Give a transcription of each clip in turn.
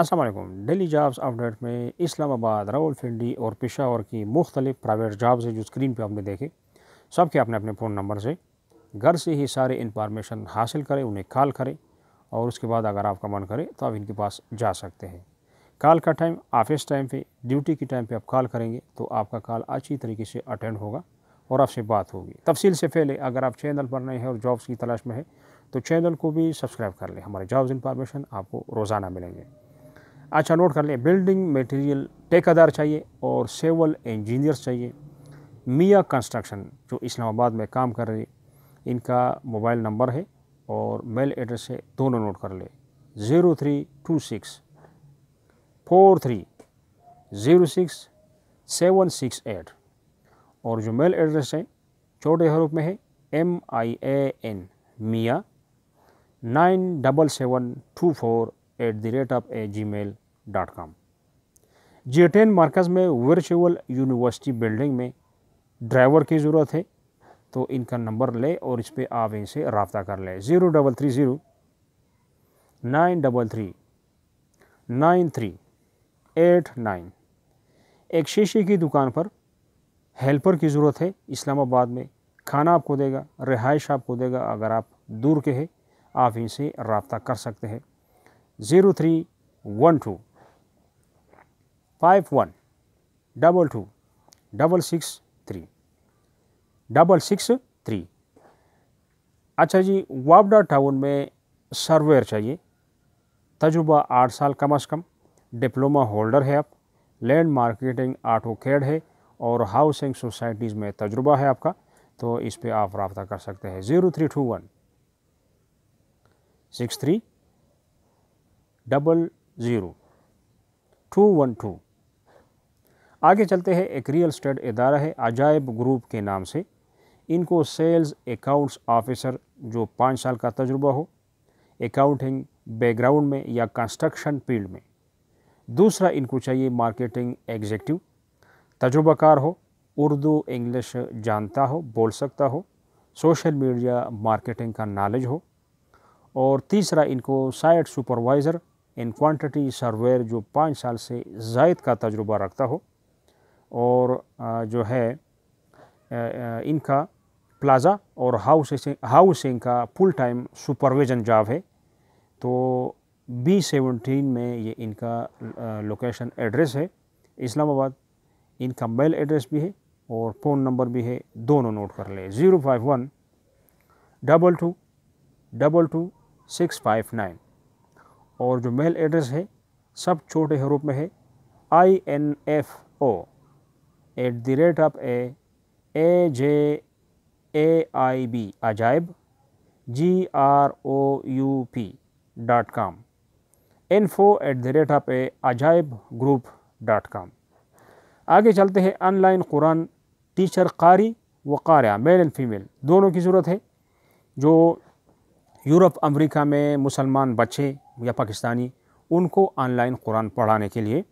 Aslam daily jobs update में इस्लामाबाद रावलपिंडी और पिशावर की मुख्तलिफ प्राइवेट जॉब्स हैं जो स्क्रीन पर आपने देखे सब के अपने अपने फ़ोन नंबर से घर से ही सारे इंफॉर्मेशन हासिल करें उन्हें कॉल करें और उसके बाद अगर आपका मन करे तो आप इनके पास जा सकते हैं कॉल का टाइम ऑफिस टाइम पे ड्यूटी के टाइम पर आप कॉल करेंगे तो आपका कॉल अच्छी तरीके से अटेंड होगा और आपसे बात होगी तफसील से पहले अगर आप चैनल पर नए हैं और जॉब्स की तलाश में है तो चैनल को भी सब्सक्राइब कर लें हमारे जॉब्स इंफॉर्मेशन आपको रोज़ाना मिलेंगे अच्छा नोट कर लें बिल्डिंग मटेरियल ठेकेदार चाहिए और सिविल इंजीनियर्स चाहिए मियाँ कंस्ट्रक्शन जो इस्लामाबाद में काम कर रही इनका मोबाइल नंबर है और मेल एड्रेस है दोनों नोट कर लें zero three two six four three zero six seven six eight और जो मेल एड्रेस है छोटे हरूफ में है M I A N Mian nine double seven two four eight the rate of a gmail dot com ten मरकज़ में virtual university building में ड्राइवर की ज़रूरत है तो इनका नंबर ले और इस पर आप इनसे रबता कर लें zero double three zero nine double three nine three eight nine एक शीशे की दुकान पर हेल्पर की ज़रूरत है इस्लामाबाद में खाना आपको देगा रिहाइश आपको देगा अगर आप दूर के हैं आप इनसे रबता कर सकते हैं zero three one two five one double two double six three double six three अच्छा जी वापडा टाउन में सर्वेयर चाहिए तजुबा आठ साल कम अज़ कम डिप्लोमा होल्डर है आप लैंड मार्केटिंग आटो कैड है और हाउसिंग सोसाइटीज़ में तजुर्बा है आपका तो इस पर आप रबता कर सकते हैं zero three two one six three double zero two one two आगे चलते हैं एक रियल स्टेट इदारा है अजायब ग्रुप के नाम से इनको सेल्स अकाउंट्स ऑफिसर जो पाँच साल का तजुर्बा हो अकाउंटिंग बैकग्राउंड में या कंस्ट्रक्शन फील्ड में दूसरा इनको चाहिए मार्केटिंग एग्जेक्टिव तजुर्बाकार हो उर्दू इंग्लिश जानता हो बोल सकता हो सोशल मीडिया मार्केटिंग का नॉलेज हो और तीसरा इनको साइट सुपरवाइज़र इन क्वांटिटी सर्वेयर जो पाँच साल से जायद का तजुर्बा रखता हो और जो है इनका प्लाज़ा और हाउसिंग हाउसिंग का फुल टाइम सुपरविजन जॉब है तो बी सेवनटीन में ये इनका लोकेशन एड्रेस है इस्लामाबाद इनका मेल एड्रेस भी है और फ़ोन नंबर भी है दोनों नोट कर लें zero five one double two double two six five nine और जो मेल एड्रेस है सब छोटे रूप में है I N F O at the rate of A A J A I B Ajaib G R O U P dot com info at the rate of A Ajaib group dot com आगे चलते हैं online Quran teacher कारी व कारिया mail and female दोनों की ज़रूरत है जो यूरोप अमेरिका में मुसलमान बच्चे या पाकिस्तानी उनको ऑनलाइन कुरान पढ़ाने के लिए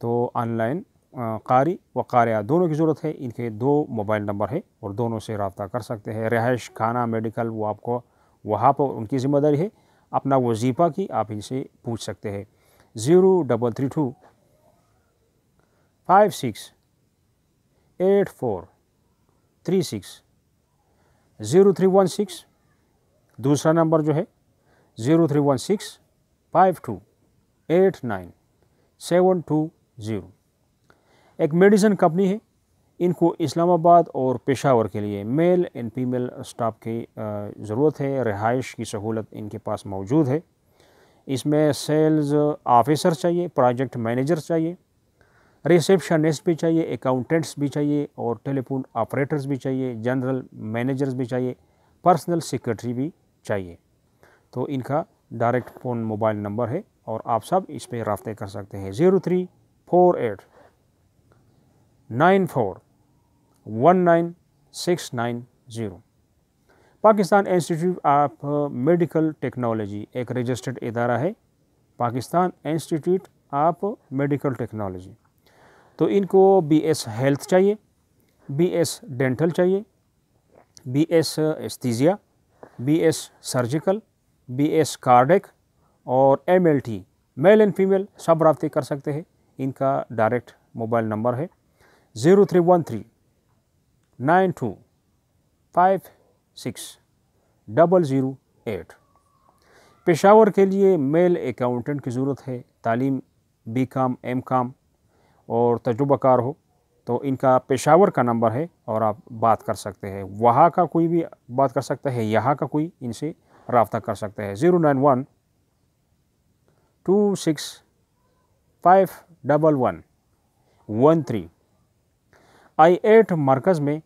तो ऑनलाइन कारी व कारिया दोनों की ज़रूरत है इनके दो मोबाइल नंबर है और दोनों से रबता कर सकते हैं रिहाइश खाना मेडिकल वो आपको वहाँ पर उनकी ज़िम्मेदारी है अपना वजीफ़ा की आप इनसे पूछ सकते हैं zero double three two five six eight four three six zero three one six दूसरा नंबर जो है zero three one six five two eight nine seven two zero एक मेडिसन कंपनी है इनको इस्लामाबाद और पेशावर के लिए मेल एंड फीमेल स्टाफ की ज़रूरत है रिहाइश की सहूलत इनके पास मौजूद है इसमें सेल्स ऑफिसर चाहिए प्रोजेक्ट मैनेजर चाहिए रिसेप्शनिस्ट भी चाहिए अकाउंटेंट्स भी चाहिए और टेलीफोन ऑपरेटर्स भी चाहिए जनरल मैनेजर्स भी चाहिए पर्सनल सेक्रेटरी भी चाहिए तो इनका डायरेक्ट फ़ोन मोबाइल नंबर है और आप सब इस पर रबते कर सकते हैं zero three four eight nine four one nine six nine zero Pakistan Institute of Medical Technology एक रजिस्टर्ड इदारा है Pakistan Institute of Medical Technology तो इनको बी एस हेल्थ चाहिए बी एस डेंटल चाहिए B S anaesthesia B S surgical B S cardiac और M L T male and female सब रबते कर सकते हैं इनका डायरेक्ट मोबाइल नंबर है zero three one three nine to five six double zero eight Peshawar के लिए मेल अकाउंटेंट की ज़रूरत है तालीम बी काम एम काम और तजुबाकार हो तो इनका पेशावर का नंबर है और आप बात कर सकते हैं वहाँ का कोई भी बात कर सकता है यहाँ का कोई इनसे रबता कर सकता है zero nine one two six five double one one three I eight मरकज़ में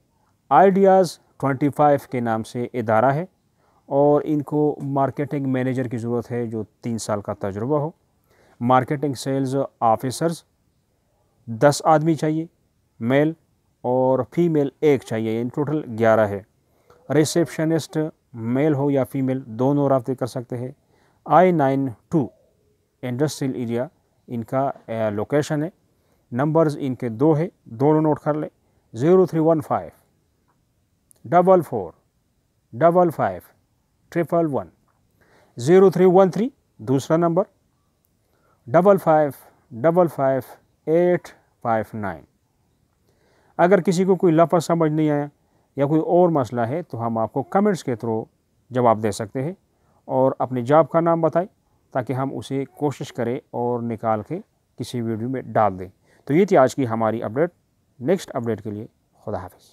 आइडियाज़ फाइव के नाम से इदारा है और इनको मार्केटिंग मैनेजर की ज़रूरत है जो तीन साल का तजुर्बा हो मार्केटिंग सेल्स ऑफिसर्स दस आदमी चाहिए मेल और फीमेल एक चाहिए इन टोटल ग्यारह है रिसेप्शनिस्ट मेल हो या फीमेल दोनों रबते कर सकते हैं I nine two industrial area इनका लोकेशन है नंबर्स इनके दो है दोनों नोट कर लें zero three one five double four double five triple one zero three one three दूसरा number double five double five eight five nine अगर किसी को कोई लफ समझ नहीं आया या कोई और मसला है तो हम आपको कमेंट्स के थ्रू जवाब दे सकते हैं और अपने जॉब का नाम बताएं ताकि हम उसे कोशिश करें और निकाल के किसी वीडियो में डाल दें तो ये थी आज की हमारी अपडेट नेक्स्ट अपडेट के लिए खुदा हाफिज़